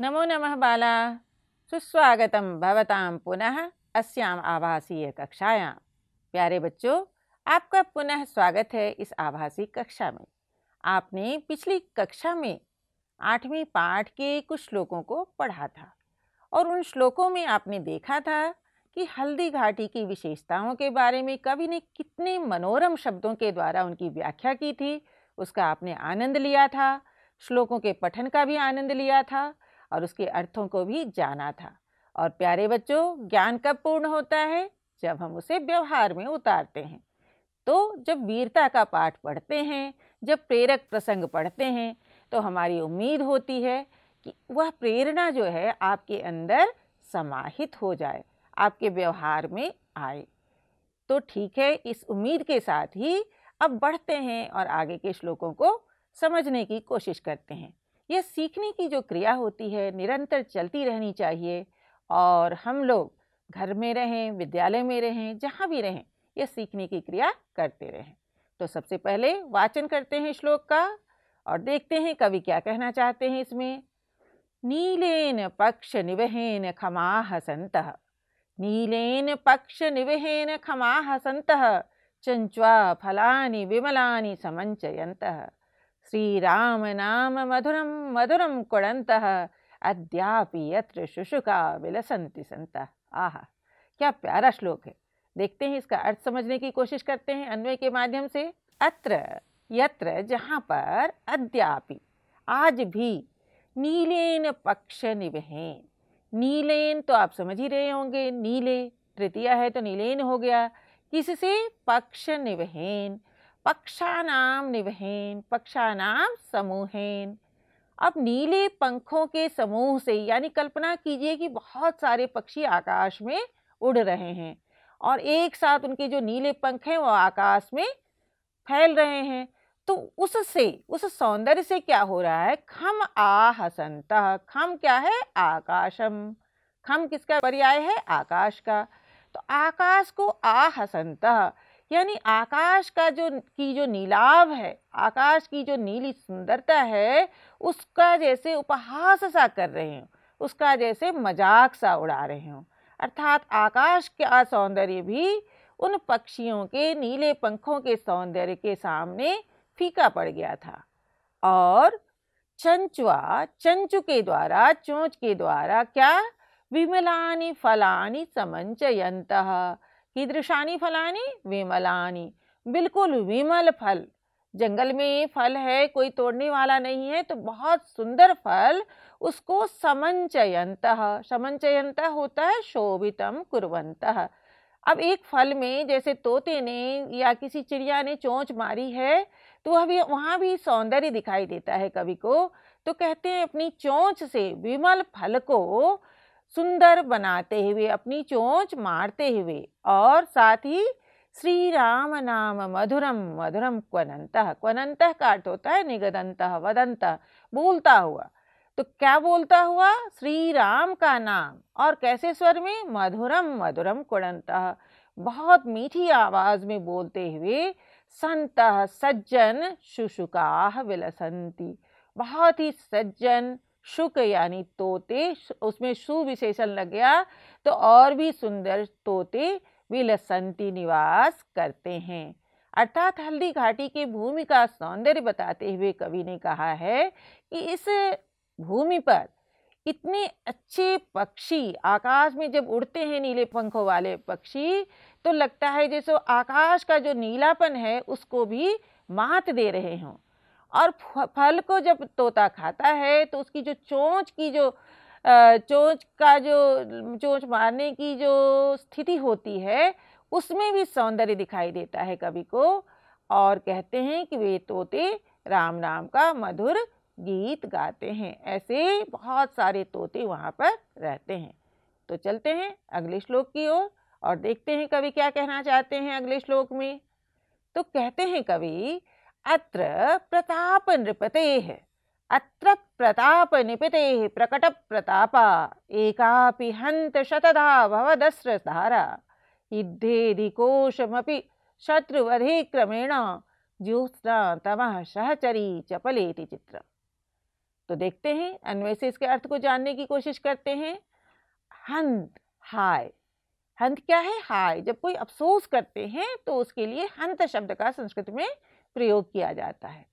नमो नमः बाला सुस्वागतम भवता पुनः अस्याम आभासीय कक्षाया प्यारे बच्चों आपका पुनः स्वागत है इस आभासी कक्षा में आपने पिछली कक्षा में आठवीं पाठ के कुछ श्लोकों को पढ़ा था और उन श्लोकों में आपने देखा था कि हल्दी घाटी की विशेषताओं के बारे में कवि ने कितने मनोरम शब्दों के द्वारा उनकी व्याख्या की थी उसका आपने आनंद लिया था श्लोकों के पठन का भी आनंद लिया था और उसके अर्थों को भी जाना था और प्यारे बच्चों ज्ञान कब पूर्ण होता है जब हम उसे व्यवहार में उतारते हैं तो जब वीरता का पाठ पढ़ते हैं जब प्रेरक प्रसंग पढ़ते हैं तो हमारी उम्मीद होती है कि वह प्रेरणा जो है आपके अंदर समाहित हो जाए आपके व्यवहार में आए तो ठीक है इस उम्मीद के साथ ही अब बढ़ते हैं और आगे के श्लोकों को समझने की कोशिश करते हैं यह सीखने की जो क्रिया होती है निरंतर चलती रहनी चाहिए और हम लोग घर में रहें विद्यालय में रहें जहाँ भी रहें यह सीखने की क्रिया करते रहें तो सबसे पहले वाचन करते हैं श्लोक का और देखते हैं कवि क्या कहना चाहते हैं इसमें नीलेन पक्ष निवहेन खमा हसंत नीलेन पक्ष निवहेन खमा हसंत चंच्वा फलानी विमलानी समंचयंत श्रीराम नाम मधुरम मधुरम कुणन्तः अद्यापि यत्र शुशुका विलसंति संत आह क्या प्यारा श्लोक है देखते हैं इसका अर्थ समझने की कोशिश करते हैं अन्वय के माध्यम से अत्र यत्र जहाँ पर अद्यापि आज भी नीलेन पक्ष निवहेन नीलेन तो आप समझ ही रहे होंगे नीले तृतीया है तो नीलेन हो गया किससे पक्ष निवहेन पक्षानाम निवहेन पक्षानाम समूहेन अब नीले पंखों के समूह से यानी कल्पना कीजिए कि बहुत सारे पक्षी आकाश में उड़ रहे हैं और एक साथ उनके जो नीले पंख हैं वो आकाश में फैल रहे हैं तो उससे उस सौंदर्य से क्या हो रहा है खम आ हसंत खम क्या है आकाशम खम किसका पर्याय है आकाश का तो आकाश को आ हसंत यानी आकाश का जो की जो नीलाव है आकाश की जो नीली सुंदरता है उसका जैसे उपहास सा कर रहे हों उसका जैसे मजाक सा उड़ा रहे हो अर्थात आकाश का सौंदर्य भी उन पक्षियों के नीले पंखों के सौंदर्य के सामने फीका पड़ गया था और चंचुआ चंचु के द्वारा चोंच के द्वारा क्या विमलानी फलानी समंचयंत कीदृशानी फलानी विमलानी बिल्कुल विमल फल जंगल में फल है कोई तोड़ने वाला नहीं है तो बहुत सुंदर फल उसको समंचयंत समंचयंत होता है शोभितम कुरवंत अब एक फल में जैसे तोते ने या किसी चिड़िया ने चोंच मारी है तो वह भी वहाँ भी सौंदर्य दिखाई देता है कवि को तो कहते हैं अपनी चोंच से विमल फल को सुंदर बनाते हुए अपनी चोंच मारते हुए और साथ ही श्री राम नाम मधुरम मधुरम क्वनंत क्वनंत का अर्थ होता है निगदंत वदंत बोलता हुआ तो क्या बोलता हुआ श्री राम का नाम और कैसे स्वर में मधुरम मधुरम क्वनंत बहुत मीठी आवाज़ में बोलते हुए संत सज्जन शुशुकाह विलसंती बहुत ही सज्जन शुक यानी तोते उसमें शु विशेषण लग गया तो और भी सुंदर तोते विलसंती निवास करते हैं अर्थात हल्दी घाटी की भूमि का सौंदर्य बताते हुए कवि ने कहा है कि इस भूमि पर इतने अच्छे पक्षी आकाश में जब उड़ते हैं नीले पंखों वाले पक्षी तो लगता है जैसे आकाश का जो नीलापन है उसको भी मात दे रहे हों और फल को जब तोता खाता है तो उसकी जो चोंच की जो चोंच का जो चोंच मारने की जो स्थिति होती है उसमें भी सौंदर्य दिखाई देता है कवि को और कहते हैं कि वे तोते राम नाम का मधुर गीत गाते हैं ऐसे बहुत सारे तोते वहाँ पर रहते हैं तो चलते हैं अगले श्लोक की ओर और, और देखते हैं कवि क्या कहना चाहते हैं अगले श्लोक में तो कहते हैं कवि अत्र नृपते अत्र प्रकट प्रकटप्रतापा एकापि हंत शतधा भवदस्रधारा युद्धेदिकोशमपि शत्रुवधिक्रमेण ज्योत्ना तम सहचरी चपलेति चित्र तो देखते हैं अन्वय से इसके अर्थ को जानने की कोशिश करते हैं हंत हाय हंत क्या है हाय जब कोई अफसोस करते हैं तो उसके लिए हंत शब्द का संस्कृत में प्रयोग किया जाता है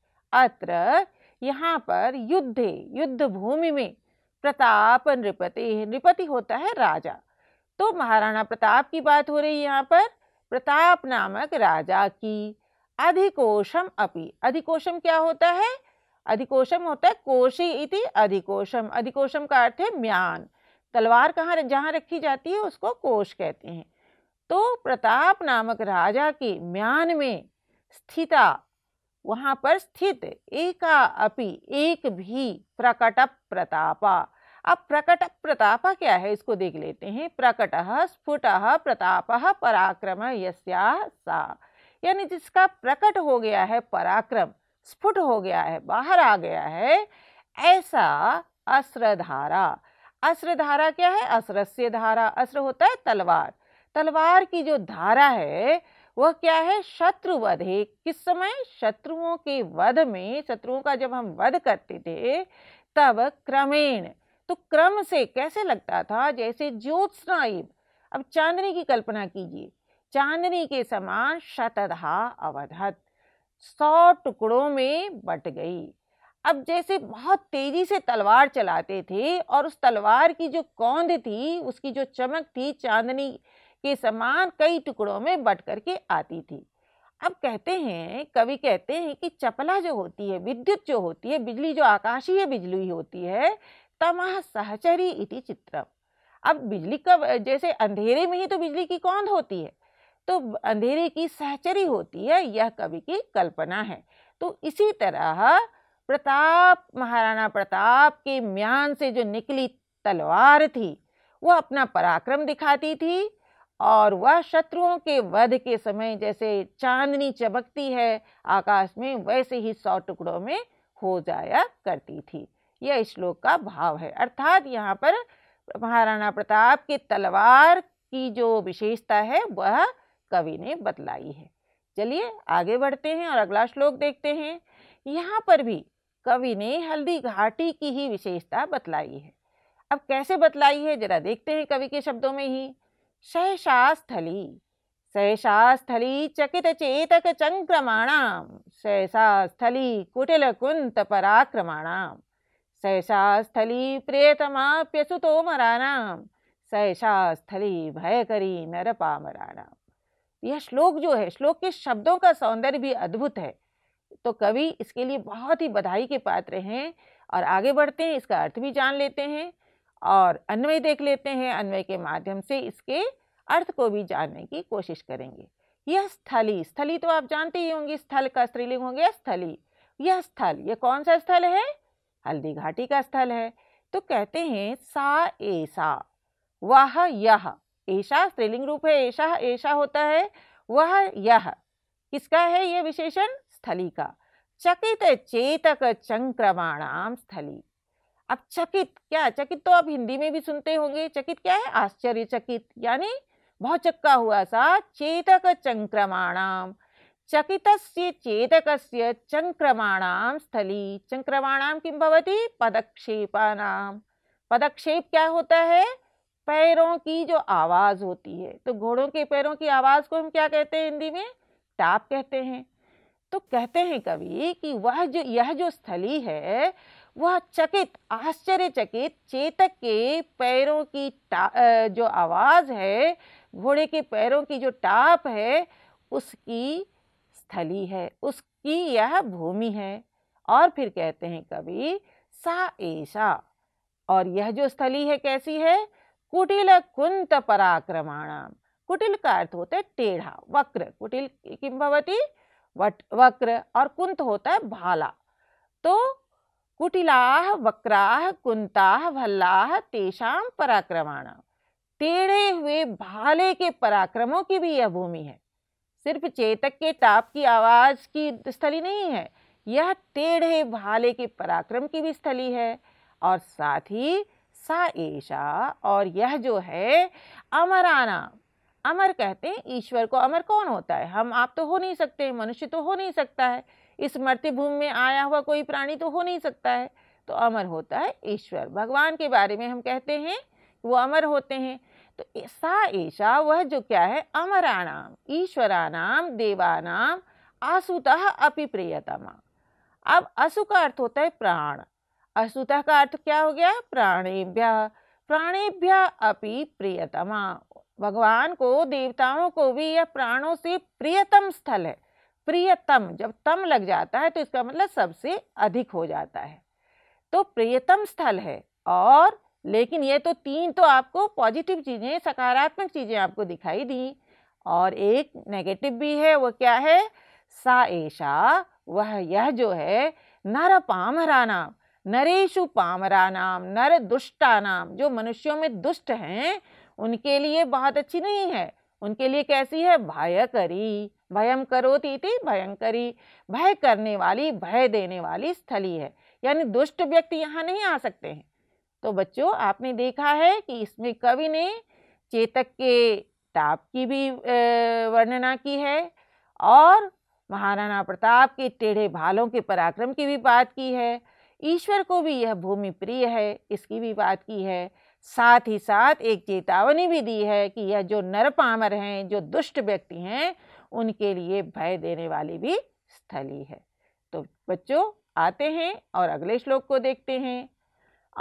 अत्र यहाँ पर युद्धे युद्ध भूमि में प्रताप नृपति नृपति होता है राजा तो महाराणा प्रताप की बात हो रही है यहाँ पर प्रताप नामक राजा की अधिकोशम अपि अधिकोशम क्या होता है अधिकोशम होता है कोशी इति अधिकोशम अधिकोशम का अर्थ है म्यान तलवार कहाँ जहाँ रखी जाती है उसको कोश कहते हैं तो प्रताप नामक राजा की म्यान में स्थिता वहाँ पर स्थित एका अपि एक भी प्रकट प्रतापा अब प्रकट प्रतापा क्या है इसको देख लेते हैं प्रकट स्फुट प्रताप पराक्रम यस्या सा यानी जिसका प्रकट हो गया है पराक्रम स्फुट हो गया है बाहर आ गया है ऐसा अस्त्रधारा अस्त्रधारा क्या है अस्रस्य धारा अस्त्र होता है तलवार तलवार की जो धारा है वह क्या है शत्रुवध है किस समय शत्रुओं के वध में शत्रुओं का जब हम वध करते थे तब क्रमेण तो क्रम से कैसे लगता था जैसे ज्योत्स्नाइव अब चांदनी की कल्पना कीजिए चांदनी के समान शतधा अवधत सौ टुकड़ों में बट गई अब जैसे बहुत तेजी से तलवार चलाते थे और उस तलवार की जो कौंध थी उसकी जो चमक थी चांदनी के समान कई टुकड़ों में बट करके आती थी अब कहते हैं कवि कहते हैं कि चपला जो होती है विद्युत जो होती है बिजली जो आकाशीय बिजली होती है तमह सहचरी इति चित्रम अब बिजली कब जैसे अंधेरे में ही तो बिजली की कौंध होती है तो अंधेरे की सहचरी होती है यह कवि की कल्पना है तो इसी तरह प्रताप महाराणा प्रताप के म्यान से जो निकली तलवार थी वह अपना पराक्रम दिखाती थी और वह शत्रुओं के वध के समय जैसे चांदनी चमकती है आकाश में वैसे ही सौ टुकड़ों में हो जाया करती थी यह श्लोक का भाव है अर्थात यहाँ पर महाराणा प्रताप की तलवार की जो विशेषता है वह कवि ने बतलाई है चलिए आगे बढ़ते हैं और अगला श्लोक देखते हैं यहाँ पर भी कवि ने हल्दी घाटी की ही विशेषता बतलाई है अब कैसे बतलाई है जरा देखते हैं कवि के शब्दों में ही चकित चेतक शैषास्थली शैशास्थली कुटिल कुंत कुटिलकुन्तपराक्रमाणां शैशास्थली प्रेतमाप्यसुतोमराणां शैशास्थली भयकरी नरपामराणां यह श्लोक जो है श्लोक के शब्दों का सौंदर्य भी अद्भुत है तो कवि इसके लिए बहुत ही बधाई के पात्र हैं और आगे बढ़ते हैं इसका अर्थ भी जान लेते हैं और अन्वय देख लेते हैं अन्वय के माध्यम से इसके अर्थ को भी जानने की कोशिश करेंगे यह स्थली स्थली तो आप जानते ही होंगे स्थल का स्त्रीलिंग हो गया स्थली यह स्थल यह कौन सा स्थल है हल्दी घाटी का स्थल है तो कहते हैं सा ऐसा वह यह ऐसा स्त्रीलिंग रूप है ऐसा ऐसा होता है वह यह किसका है यह विशेषण स्थली का चकित चेतक चंक्रमाणाम स्थली अब चकित क्या चकित तो आप हिंदी में भी सुनते होंगे चकित क्या है आश्चर्यचकित यानी बहुत चक्का हुआ सा चेतक चंक्रमाणाम चकित चेतक चंक्रमाणाम स्थली चंक्रमाणाम किम भवती पदक्षेपा पदक्षेप क्या होता है पैरों की जो आवाज़ होती है तो घोड़ों के पैरों की आवाज़ को हम क्या कहते हैं हिंदी में टाप कहते हैं तो कहते हैं कवि कि वह जो यह जो स्थली है वह चकित आश्चर्यचकित चेतक के पैरों की जो आवाज़ है घोड़े के पैरों की जो टाप है उसकी स्थली है उसकी यह भूमि है और फिर कहते हैं कवि सा ऐसा और यह जो स्थली है कैसी है कुटिल कुंत पराक्रमाणाम कुटिल का अर्थ होता है टेढ़ा वक्र कुटिल किम वट वक्र और कुंत होता है भाला तो कुटिला वक्रा कुंता भल्लाह तेषाम पराक्रमाण टेढ़े हुए भाले के पराक्रमों की भी यह भूमि है सिर्फ चेतक के टाप की आवाज़ की स्थली नहीं है यह टेढ़े भाले के पराक्रम की भी स्थली है और साथ ही सा ऐशा और यह जो है अमराना अमर कहते हैं ईश्वर को अमर कौन होता है हम आप तो हो नहीं सकते मनुष्य तो हो नहीं सकता है इस मृत्यु भूमि में आया हुआ कोई प्राणी तो हो नहीं सकता है तो अमर होता है ईश्वर भगवान के बारे में हम कहते हैं वो अमर होते हैं तो सा ऐसा वह जो क्या है अमराणाम ईश्वरानाम देवानाम आसुतः अपि प्रियतमा अब असु का अर्थ होता है प्राण असुतः का अर्थ क्या हो गया प्राणेभ्य प्राणेभ्य अपि प्रियतमा भगवान को देवताओं को भी यह प्राणों से प्रियतम स्थल है प्रियतम जब तम लग जाता है तो इसका मतलब सबसे अधिक हो जाता है तो प्रियतम स्थल है और लेकिन ये तो तीन तो आपको पॉजिटिव चीज़ें सकारात्मक चीज़ें आपको दिखाई दी और एक नेगेटिव भी है वो क्या है सा एशा वह यह जो है नर पामरा नाम नरेशु पामरा नाम नर दुष्टानाम जो मनुष्यों में दुष्ट हैं उनके लिए बहुत अच्छी नहीं है उनके लिए कैसी है भाया करी भयम करोती इति भयंकरी भय करने वाली भय देने वाली स्थली है यानी दुष्ट व्यक्ति यहाँ नहीं आ सकते हैं तो बच्चों आपने देखा है कि इसमें कवि ने चेतक के ताप की भी वर्णना की है और महाराणा प्रताप के टेढ़े भालों के पराक्रम की भी बात की है ईश्वर को भी यह भूमि प्रिय है इसकी भी बात की है साथ ही साथ एक चेतावनी भी दी है कि यह जो नरपामर हैं जो दुष्ट व्यक्ति हैं उनके लिए भय देने वाली भी स्थली है तो बच्चों आते हैं और अगले श्लोक को देखते हैं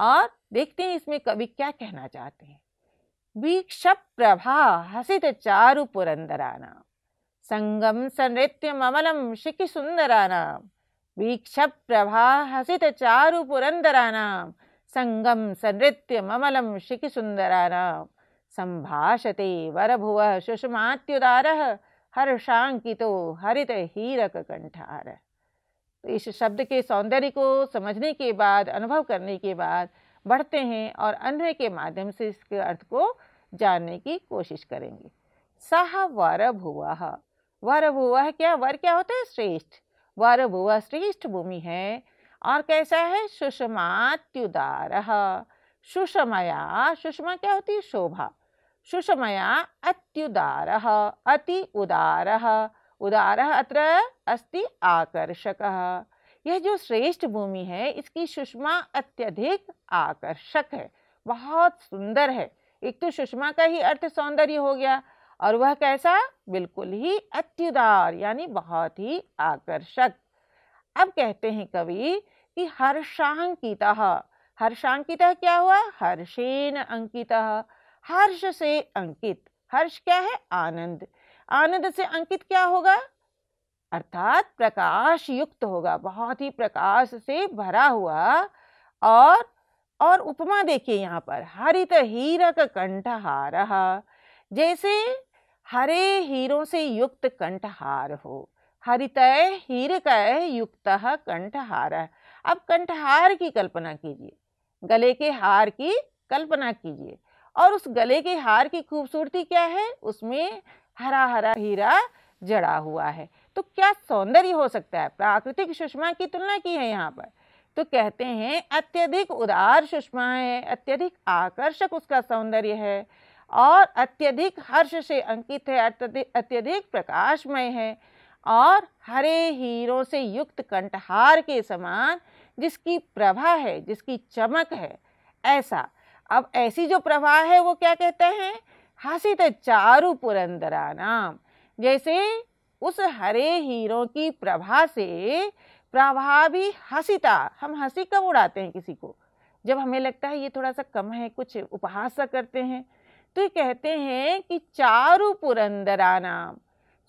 और देखते हैं इसमें कवि क्या कहना चाहते हैं वीक्ष प्रभा हसित चारु पुरंदराना संगम सनृत्य ममलम शिखि सुंदराना वीक्ष प्रभा हसित चारु पुरंदराना संगम संनृत्यम ममलम शिखि सुंदराना संभाषते वरभुव सुषमात्युदार तो हरित हीरक कंठार तो इस शब्द के सौंदर्य को समझने के बाद अनुभव करने के बाद बढ़ते हैं और अन्वय के माध्यम से इसके अर्थ को जानने की कोशिश करेंगे सह वर भुवः वर भुवः क्या वर क्या होता है श्रेष्ठ वर भुआ श्रेष्ठ भूमि है और कैसा है सुषमात्युदार सुषमया सुषमा क्या होती है शोभा सुषमया अत्युदार अति उदार उदार अत्र अस्ति आकर्षक यह जो श्रेष्ठ भूमि है इसकी सुषमा अत्यधिक आकर्षक है बहुत सुंदर है एक तो सुषमा का ही अर्थ सौंदर्य हो गया और वह कैसा बिल्कुल ही अत्युदार यानी बहुत ही आकर्षक अब कहते हैं कवि कि हर्षांकिता हर्षांकिता क्या हुआ हर्षेन अंकिता हर्ष से अंकित हर्ष क्या है आनंद आनंद से अंकित क्या होगा अर्थात प्रकाश युक्त होगा बहुत ही प्रकाश से भरा हुआ और और उपमा देखिए यहाँ पर हरित हीरक कंठहार जैसे हरे हीरों से युक्त कंठहार हो हरित हीर का युक्त कंठहार अब कंठहार की कल्पना कीजिए गले के हार की कल्पना कीजिए और उस गले के हार की खूबसूरती क्या है उसमें हरा हरा हीरा जड़ा हुआ है तो क्या सौंदर्य हो सकता है प्राकृतिक सुषमा की तुलना की है यहाँ पर तो कहते हैं अत्यधिक उदार सुषमा है अत्यधिक आकर्षक उसका सौंदर्य है और अत्यधिक हर्ष से अंकित है अत्यधिक प्रकाशमय है और हरे हीरों से युक्त कंठहार के समान जिसकी प्रभा है जिसकी चमक है ऐसा अब ऐसी जो प्रवाह है वो क्या कहते हैं हंसी तो पुरंदरा नाम जैसे उस हरे हीरो की प्रभा से प्रभा भी हसीता हम हंसी कब उड़ाते हैं किसी को जब हमें लगता है ये थोड़ा सा कम है कुछ उपहास करते हैं तो ये कहते हैं कि चारु पुरंदरा नाम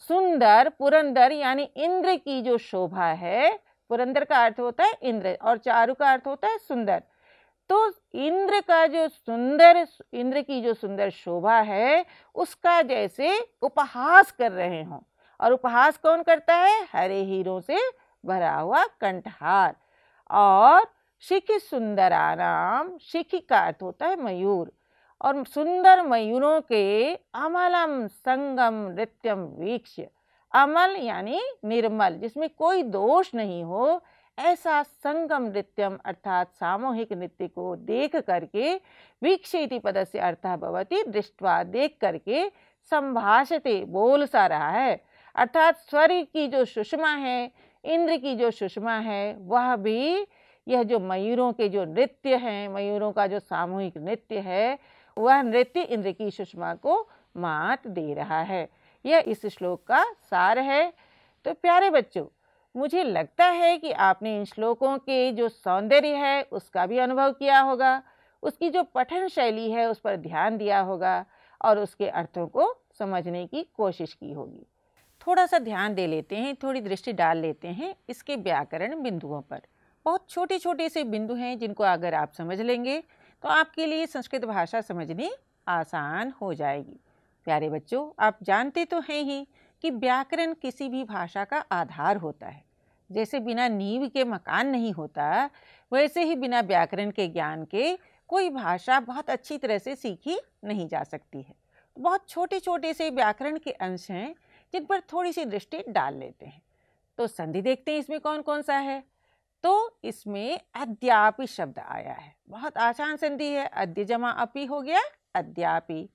सुंदर पुरंदर यानी इंद्र की जो शोभा है पुरंदर का अर्थ होता है इंद्र और चारु का अर्थ होता है सुंदर तो इंद्र का जो सुंदर इंद्र की जो सुंदर शोभा है उसका जैसे उपहास कर रहे हों और उपहास कौन करता है हरे हीरों से भरा हुआ कंठहार और शिख आराम शिखी का अर्थ होता है मयूर और सुंदर मयूरों के अमलम संगम नृत्यम वीक्ष अमल यानी निर्मल जिसमें कोई दोष नहीं हो ऐसा संगम नृत्यम अर्थात सामूहिक नृत्य को देख करके वीक्षेति पद से अर्थ भवती दृष्टवा देख करके संभाषते बोल सा रहा है अर्थात स्वर की जो सुषमा है इंद्र की जो सुषमा है वह भी यह जो मयूरों के जो नृत्य हैं मयूरों का जो सामूहिक नृत्य है वह नृत्य इंद्र की सुषमा को मात दे रहा है यह इस श्लोक का सार है तो प्यारे बच्चों मुझे लगता है कि आपने इन श्लोकों के जो सौंदर्य है उसका भी अनुभव किया होगा उसकी जो पठन शैली है उस पर ध्यान दिया होगा और उसके अर्थों को समझने की कोशिश की होगी थोड़ा सा ध्यान दे लेते हैं थोड़ी दृष्टि डाल लेते हैं इसके व्याकरण बिंदुओं पर बहुत छोटे छोटे से बिंदु हैं जिनको अगर आप समझ लेंगे तो आपके लिए संस्कृत भाषा समझनी आसान हो जाएगी प्यारे बच्चों आप जानते तो हैं ही कि व्याकरण किसी भी भाषा का आधार होता है जैसे बिना नींव के मकान नहीं होता वैसे ही बिना व्याकरण के ज्ञान के कोई भाषा बहुत अच्छी तरह से सीखी नहीं जा सकती है बहुत छोटे छोटे से व्याकरण के अंश हैं जिन पर थोड़ी सी दृष्टि डाल लेते हैं तो संधि देखते हैं इसमें कौन कौन सा है तो इसमें अद्यापी शब्द आया है बहुत आसान संधि है अद्य जमा अपी हो गया अद्यापी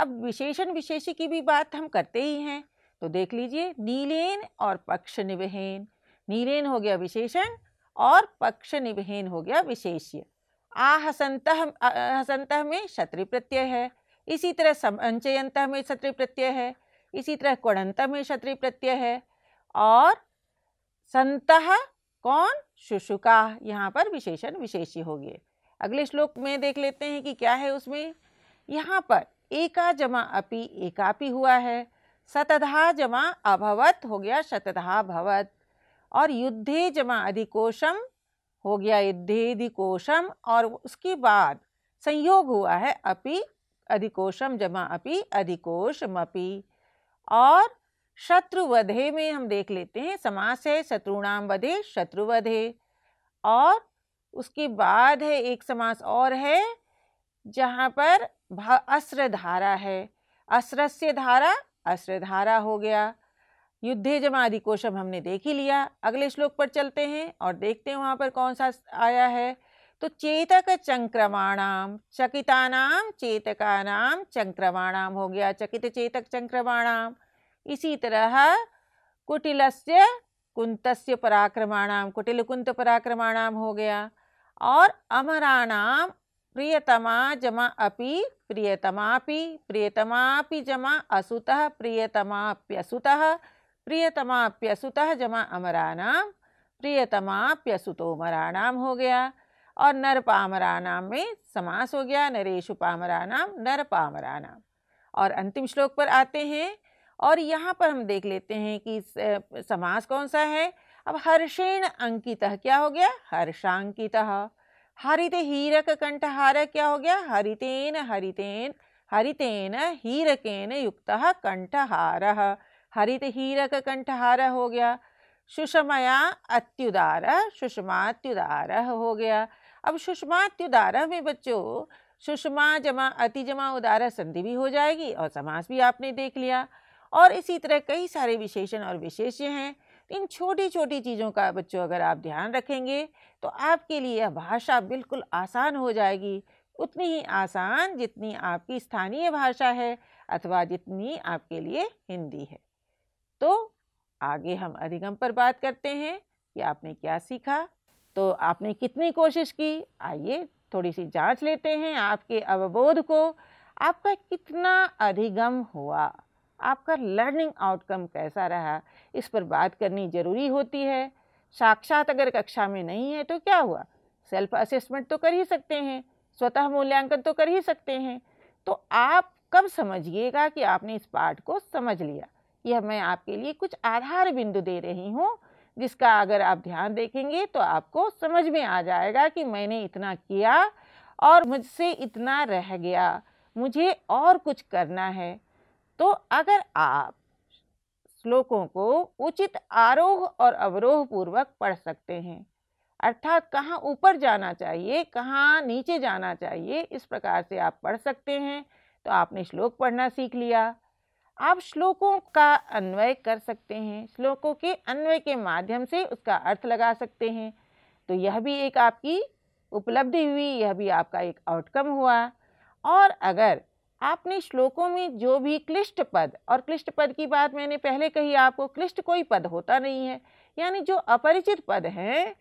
अब विशेषण विशेषी की भी बात हम करते ही हैं तो देख लीजिए नीलेन और पक्ष निवहेन नीरेन हो गया विशेषण और पक्ष निविहीन हो गया विशेष्य आ हसंत हसंत में क्षत्रि प्रत्यय है इसी तरह संचयंत में क्षत्रि प्रत्यय है इसी तरह कुणंत में क्षत्रि प्रत्यय है और संत कौन शुशुका यहाँ पर विशेषण विशेष्य हो गए अगले श्लोक में देख लेते हैं कि क्या है उसमें यहाँ पर एका जमा अपि एकापि हुआ है सतधा जमा अभवत हो गया शतधा भवत और युद्धे जमा अधिकोशम हो गया युद्धे अधिकोशम और उसके बाद संयोग हुआ है अपि अधिकोशम जमा अपि अधिकोशम अपि और शत्रुवधे में हम देख लेते हैं समास है शत्रुणाम वधे शत्रुवधे और उसके बाद है एक समास और है जहाँ पर अस्त्र धारा है अस्त्रस्य धारा अस्त्र धारा हो गया युद्धे जमादि कोशम हमने देख ही लिया अगले श्लोक पर चलते हैं और देखते हैं वहाँ पर कौन सा आया है तो चेतक चंक्रमाणाम चकितानाम चेतकानाम चंक्रमाणाम हो गया चकित चेतक चंक्रमाणाम इसी तरह कुटिलस्य कुंतस्य पराक्रमाणाम कुटिल कुंत पराक्रमाणाम हो गया और अमराणाम प्रियतमा जमा अपि प्रियतमापि प्रियतमापि जमा असुतः प्रियतमाप्यसुतः प्रियतमाप्यसुत जमा अमरा प्रियतमाप्यसुतोमराणाम हो गया और नर पामराणाम में समास हो गया नरेशु पामराणाम नर पामराणाम और अंतिम श्लोक पर आते हैं और यहाँ पर हम देख लेते हैं कि समास कौन सा है अब हर्षेण अंकित क्या हो गया हर्षांकित हरित हीरक कंठहार क्या हो गया हरितेन हरितेन हरितेन हीरकेन युक्त कंठहार हरित हीरक कंठहार हो गया सुषमया अत्युदार सुषमात्युदार हो गया अब सुषमात्युदार में बच्चों सुषमा जमा अति जमा उदार संधि भी हो जाएगी और समास भी आपने देख लिया और इसी तरह कई सारे विशेषण और विशेष्य हैं इन छोटी छोटी चीज़ों का बच्चों अगर आप ध्यान रखेंगे तो आपके लिए भाषा बिल्कुल आसान हो जाएगी उतनी ही आसान जितनी आपकी स्थानीय भाषा है अथवा जितनी आपके लिए हिंदी है तो आगे हम अधिगम पर बात करते हैं कि आपने क्या सीखा तो आपने कितनी कोशिश की आइए थोड़ी सी जांच लेते हैं आपके अवबोध को आपका कितना अधिगम हुआ आपका लर्निंग आउटकम कैसा रहा इस पर बात करनी ज़रूरी होती है साक्षात अगर कक्षा में नहीं है तो क्या हुआ सेल्फ असेसमेंट तो कर ही सकते हैं स्वतः मूल्यांकन तो कर ही सकते हैं तो आप कब समझिएगा कि आपने इस पाठ को समझ लिया यह मैं आपके लिए कुछ आधार बिंदु दे रही हूँ जिसका अगर आप ध्यान देखेंगे तो आपको समझ में आ जाएगा कि मैंने इतना किया और मुझसे इतना रह गया मुझे और कुछ करना है तो अगर आप श्लोकों को उचित आरोह और अवरोह पूर्वक पढ़ सकते हैं अर्थात कहाँ ऊपर जाना चाहिए कहाँ नीचे जाना चाहिए इस प्रकार से आप पढ़ सकते हैं तो आपने श्लोक पढ़ना सीख लिया आप श्लोकों का अन्वय कर सकते हैं श्लोकों के अन्वय के माध्यम से उसका अर्थ लगा सकते हैं तो यह भी एक आपकी उपलब्धि हुई यह भी आपका एक आउटकम हुआ और अगर आपने श्लोकों में जो भी क्लिष्ट पद और क्लिष्ट पद की बात मैंने पहले कही आपको क्लिष्ट कोई पद होता नहीं है यानी जो अपरिचित पद हैं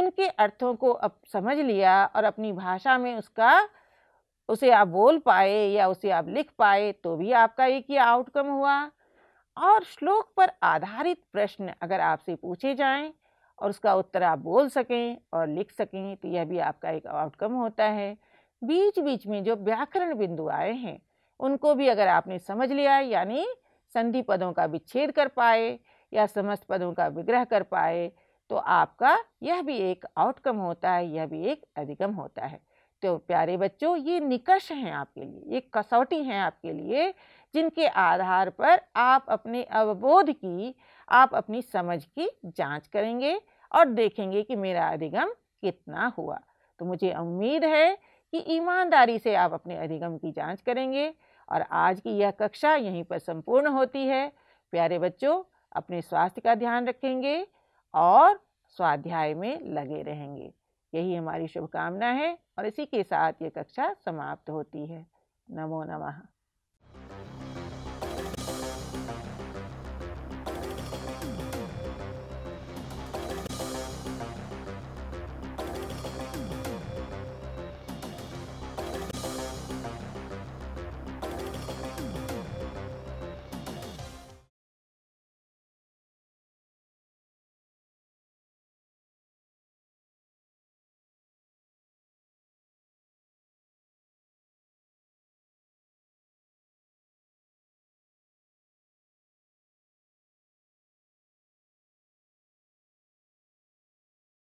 उनके अर्थों को अब समझ लिया और अपनी भाषा में उसका उसे आप बोल पाए या उसे आप लिख पाए तो भी आपका एक ही आउटकम हुआ और श्लोक पर आधारित प्रश्न अगर आपसे पूछे जाएं और उसका उत्तर आप बोल सकें और लिख सकें तो यह भी आपका एक आउटकम होता है बीच बीच में जो व्याकरण बिंदु आए हैं उनको भी अगर आपने समझ लिया यानी संधि पदों का विच्छेद कर पाए या समस्त पदों का विग्रह कर पाए तो आपका यह भी एक आउटकम होता है यह भी एक अधिगम होता है सकते हो प्यारे बच्चों ये निकष हैं आपके लिए ये कसौटी हैं आपके लिए जिनके आधार पर आप अपने अवबोध की आप अपनी समझ की जांच करेंगे और देखेंगे कि मेरा अधिगम कितना हुआ तो मुझे उम्मीद है कि ईमानदारी से आप अपने अधिगम की जांच करेंगे और आज की यह कक्षा यहीं पर संपूर्ण होती है प्यारे बच्चों अपने स्वास्थ्य का ध्यान रखेंगे और स्वाध्याय में लगे रहेंगे यही हमारी शुभकामना है और इसी के साथ ये कक्षा समाप्त होती है नमो नमः